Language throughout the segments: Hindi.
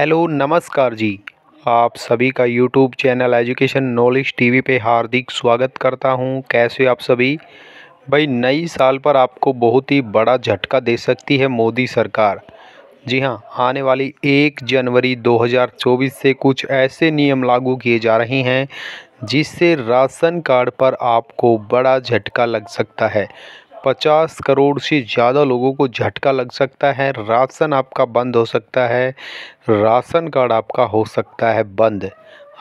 हेलो नमस्कार जी आप सभी का YouTube channel education knowledge TV पे हार्दिक स्वागत करता हूं कैसे आप सभी भाई नई साल पर आपको बहुत ही बड़ा झटका दे सकती है मोदी सरकार जी हां आने वाली एक जनवरी 2024 से कुछ ऐसे नियम लागू किए जा रहे हैं जिससे राशन कार्ड पर आपको बड़ा झटका लग सकता है पचास करोड़ से ज़्यादा लोगों को झटका लग सकता है राशन आपका बंद हो सकता है राशन कार्ड आपका हो सकता है बंद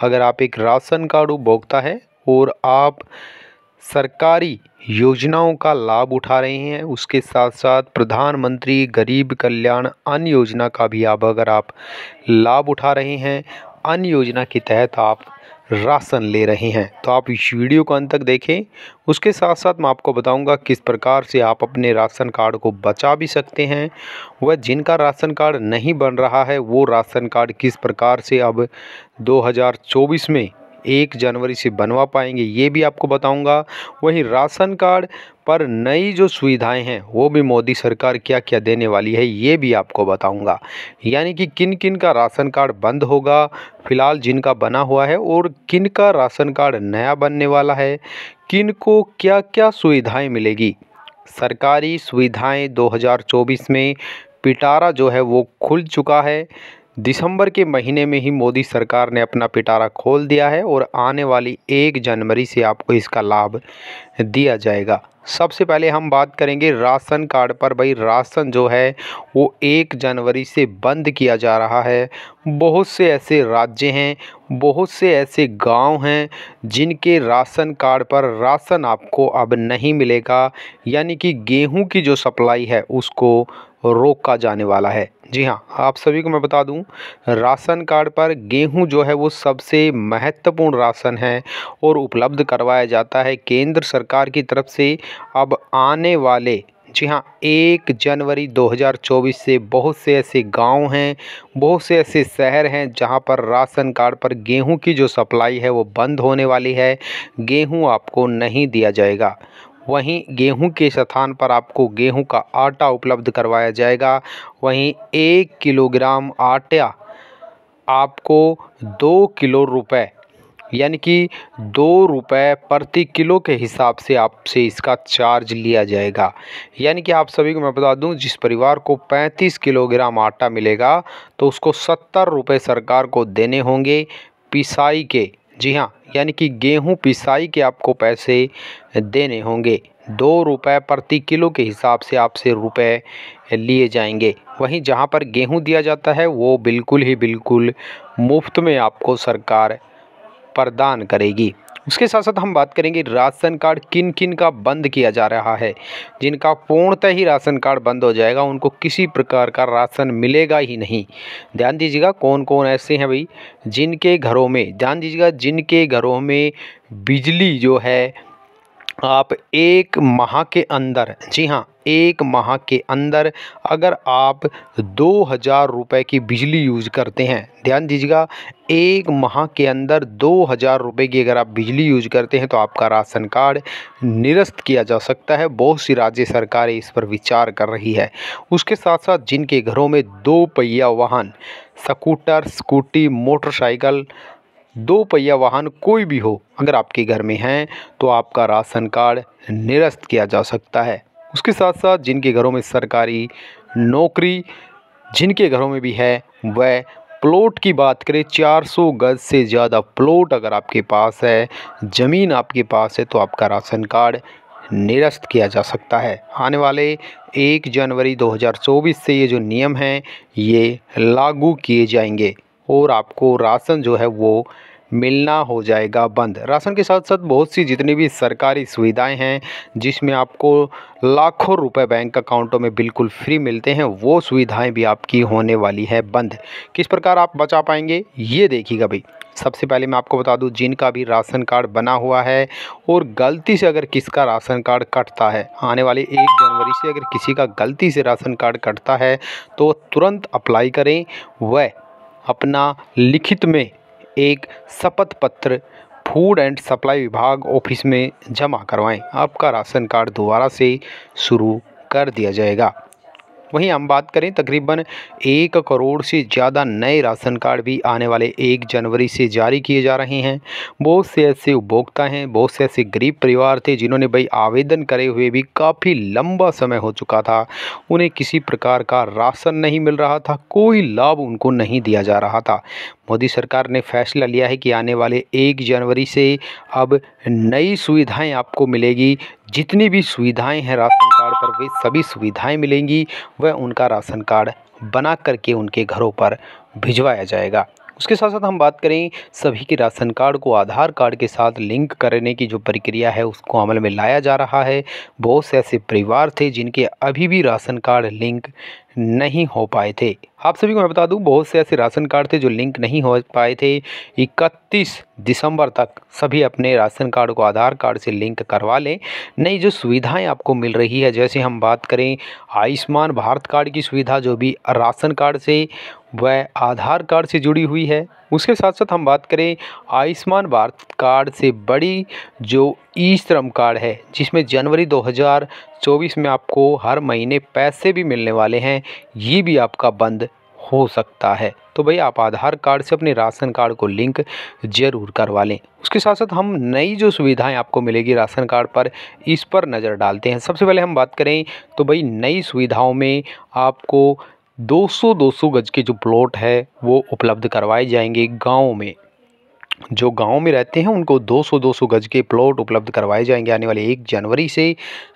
अगर आप एक राशन कार्ड उपभोक्ता हैं और आप सरकारी योजनाओं का लाभ उठा रहे हैं उसके साथ साथ प्रधानमंत्री गरीब कल्याण अन्न योजना का भी आप अगर आप लाभ उठा रहे हैं अन्य योजना के तहत आप राशन ले रहे हैं तो आप इस वीडियो को अंत तक देखें उसके साथ साथ मैं आपको बताऊंगा किस प्रकार से आप अपने राशन कार्ड को बचा भी सकते हैं वह जिनका राशन कार्ड नहीं बन रहा है वो राशन कार्ड किस प्रकार से अब 2024 में एक जनवरी से बनवा पाएंगे ये भी आपको बताऊंगा वहीं राशन कार्ड पर नई जो सुविधाएं हैं वो भी मोदी सरकार क्या क्या देने वाली है ये भी आपको बताऊंगा यानी कि किन किन का राशन कार्ड बंद होगा फिलहाल जिनका बना हुआ है और किन का राशन कार्ड नया बनने वाला है किन को क्या क्या सुविधाएँ मिलेगी सरकारी सुविधाएँ दो में पिटारा जो है वो खुल चुका है दिसंबर के महीने में ही मोदी सरकार ने अपना पिटारा खोल दिया है और आने वाली एक जनवरी से आपको इसका लाभ दिया जाएगा सबसे पहले हम बात करेंगे राशन कार्ड पर भाई राशन जो है वो एक जनवरी से बंद किया जा रहा है बहुत से ऐसे राज्य हैं बहुत से ऐसे गांव हैं जिनके राशन कार्ड पर राशन आपको अब नहीं मिलेगा यानी कि गेहूं की जो सप्लाई है उसको रोका जाने वाला है जी हाँ आप सभी को मैं बता दूं राशन कार्ड पर गेहूं जो है वो सबसे महत्वपूर्ण राशन है और उपलब्ध करवाया जाता है केंद्र सरकार की तरफ से अब आने वाले जी हाँ एक जनवरी 2024 से बहुत से ऐसे गांव हैं बहुत से ऐसे शहर हैं जहां पर राशन कार्ड पर गेहूं की जो सप्लाई है वो बंद होने वाली है गेहूं आपको नहीं दिया जाएगा वहीं गेहूं के स्थान पर आपको गेहूं का आटा उपलब्ध करवाया जाएगा वहीं एक किलोग्राम आटा आपको दो किलो रुपए यानी कि दो रुपये प्रति किलो के हिसाब से आपसे इसका चार्ज लिया जाएगा यानी कि आप सभी को मैं बता दूं जिस परिवार को 35 किलोग्राम आटा मिलेगा तो उसको सत्तर रुपये सरकार को देने होंगे पिसाई के जी हाँ यानी कि गेहूँ पिसाई के आपको पैसे देने होंगे दो रुपये प्रति किलो के हिसाब से आपसे रुपए लिए जाएंगे वहीं जहाँ पर गेहूँ दिया जाता है वो बिल्कुल ही बिल्कुल मुफ्त में आपको सरकार प्रदान करेगी उसके साथ साथ हम बात करेंगे राशन कार्ड किन किन का बंद किया जा रहा है जिनका पूर्णतः ही राशन कार्ड बंद हो जाएगा उनको किसी प्रकार का राशन मिलेगा ही नहीं ध्यान दीजिएगा कौन कौन ऐसे हैं भाई जिनके घरों में ध्यान दीजिएगा जिनके घरों में बिजली जो है आप एक माह के अंदर जी हाँ एक माह के अंदर अगर आप दो हज़ार रुपये की बिजली यूज़ करते हैं ध्यान दीजिएगा एक माह के अंदर दो हज़ार रुपये की अगर आप बिजली यूज करते हैं तो आपका राशन कार्ड निरस्त किया जा सकता है बहुत सी राज्य सरकारें इस पर विचार कर रही है उसके साथ साथ जिनके घरों में दो पहिया वाहन स्कूटर स्कूटी मोटरसाइकिल दो पहिया वाहन कोई भी हो अगर आपके घर में हैं तो आपका राशन कार्ड निरस्त किया जा सकता है उसके साथ साथ जिनके घरों में सरकारी नौकरी जिनके घरों में भी है वह प्लॉट की बात करें 400 गज से ज़्यादा प्लॉट अगर आपके पास है ज़मीन आपके पास है तो आपका राशन कार्ड निरस्त किया जा सकता है आने वाले एक जनवरी 2024 से ये जो नियम हैं ये लागू किए जाएंगे और आपको राशन जो है वो मिलना हो जाएगा बंद राशन के साथ साथ बहुत सी जितनी भी सरकारी सुविधाएं हैं जिसमें आपको लाखों रुपए बैंक अकाउंटों में बिल्कुल फ्री मिलते हैं वो सुविधाएं भी आपकी होने वाली है बंद किस प्रकार आप बचा पाएंगे ये देखिएगा भाई सबसे पहले मैं आपको बता दूं जिनका भी राशन कार्ड बना हुआ है और गलती से अगर किसका राशन कार्ड कटता है आने वाले एक जनवरी से अगर किसी का गलती से राशन कार्ड कटता है तो तुरंत अप्लाई करें वह अपना लिखित में एक शपथ पत्र फूड एंड सप्लाई विभाग ऑफिस में जमा करवाएं आपका राशन कार्ड दोबारा से शुरू कर दिया जाएगा वहीं हम बात करें तकरीबन एक करोड़ से ज़्यादा नए राशन कार्ड भी आने वाले एक जनवरी से जारी किए जा रहे हैं बहुत से ऐसे उपभोक्ता हैं बहुत से ऐसे गरीब परिवार थे जिन्होंने भाई आवेदन करे हुए भी काफ़ी लंबा समय हो चुका था उन्हें किसी प्रकार का राशन नहीं मिल रहा था कोई लाभ उनको नहीं दिया जा रहा था मोदी सरकार ने फैसला लिया है कि आने वाले एक जनवरी से अब नई सुविधाएं आपको मिलेगी जितनी भी सुविधाएं हैं राशन कार्ड पर वे सभी सुविधाएं मिलेंगी वह उनका राशन कार्ड बना करके उनके घरों पर भिजवाया जाएगा उसके साथ साथ हम बात करें सभी के राशन कार्ड को आधार कार्ड के साथ लिंक करने की जो प्रक्रिया है उसको अमल में लाया जा रहा है बहुत से ऐसे परिवार थे जिनके अभी भी राशन कार्ड लिंक नहीं हो पाए थे आप सभी को मैं बता दूं बहुत से ऐसे राशन कार्ड थे जो लिंक नहीं हो पाए थे 31 दिसंबर तक सभी अपने राशन कार्ड को आधार कार्ड से लिंक करवा लें नई जो सुविधाएं आपको मिल रही है जैसे हम बात करें आयुष्मान भारत कार्ड की सुविधा जो भी राशन कार्ड से वह आधार कार्ड से जुड़ी हुई है उसके साथ साथ हम बात करें आयुष्मान भारत कार्ड से बड़ी जो ई श्रम कार्ड है जिसमें जनवरी 2024 में आपको हर महीने पैसे भी मिलने वाले हैं ये भी आपका बंद हो सकता है तो भाई आप आधार कार्ड से अपने राशन कार्ड को लिंक जरूर करवा लें उसके साथ साथ हम नई जो सुविधाएं आपको मिलेगी राशन कार्ड पर इस पर नज़र डालते हैं सबसे पहले हम बात करें तो भाई नई सुविधाओं में आपको 200 200 गज के जो प्लॉट है वो उपलब्ध करवाए जाएंगे गाँव में जो गाँव में रहते हैं उनको 200 200 गज के प्लॉट उपलब्ध करवाए जाएंगे आने वाले एक जनवरी से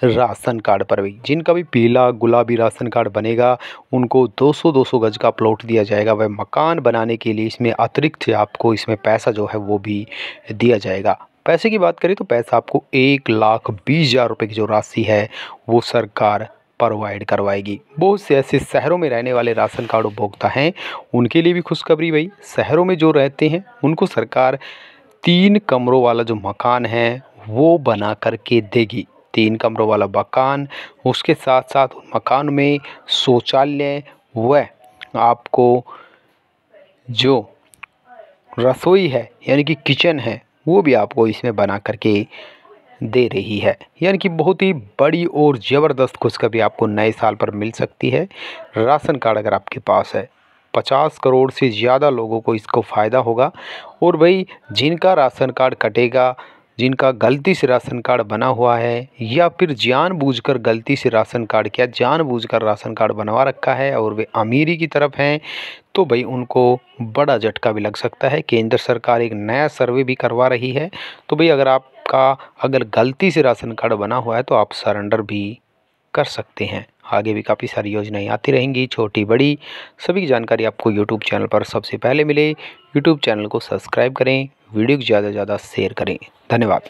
राशन कार्ड पर भी जिनका भी पीला गुलाबी राशन कार्ड बनेगा उनको 200 200 गज का प्लॉट दिया जाएगा वह मकान बनाने के लिए इसमें अतिरिक्त आपको इसमें पैसा जो है वो भी दिया जाएगा पैसे की बात करें तो पैसा आपको एक लाख बीस हज़ार रुपये की जो राशि है वो सरकार प्रोवाइड करवाएगी बहुत से ऐसे शहरों में रहने वाले राशन कार्ड उपभोक्ता हैं उनके लिए भी खुशखबरी भाई शहरों में जो रहते हैं उनको सरकार तीन कमरों वाला जो मकान है वो बना कर के देगी तीन कमरों वाला मकान उसके साथ साथ मकान में शौचालय व आपको जो रसोई है यानी कि किचन है वो भी आपको इसमें बना करके दे रही है यानी कि बहुत ही बड़ी और ज़बरदस्त खुशखबरी आपको नए साल पर मिल सकती है राशन कार्ड अगर आपके पास है पचास करोड़ से ज़्यादा लोगों को इसको फ़ायदा होगा और भाई जिनका राशन कार्ड कटेगा जिनका गलती से राशन कार्ड बना हुआ है या फिर जानबूझकर गलती से राशन कार्ड क्या जानबूझकर राशन कार्ड बनवा रखा है और वे अमीरी की तरफ हैं तो भाई उनको बड़ा झटका भी लग सकता है केंद्र सरकार एक नया सर्वे भी करवा रही है तो भाई अगर आप आपका अगर गलती से राशन कार्ड बना हुआ है तो आप सरेंडर भी कर सकते हैं आगे भी काफ़ी सारी योजनाएं आती रहेंगी छोटी बड़ी सभी की जानकारी आपको यूट्यूब चैनल पर सबसे पहले मिले यूट्यूब चैनल को सब्सक्राइब करें वीडियो को ज़्यादा से ज़्यादा शेयर करें धन्यवाद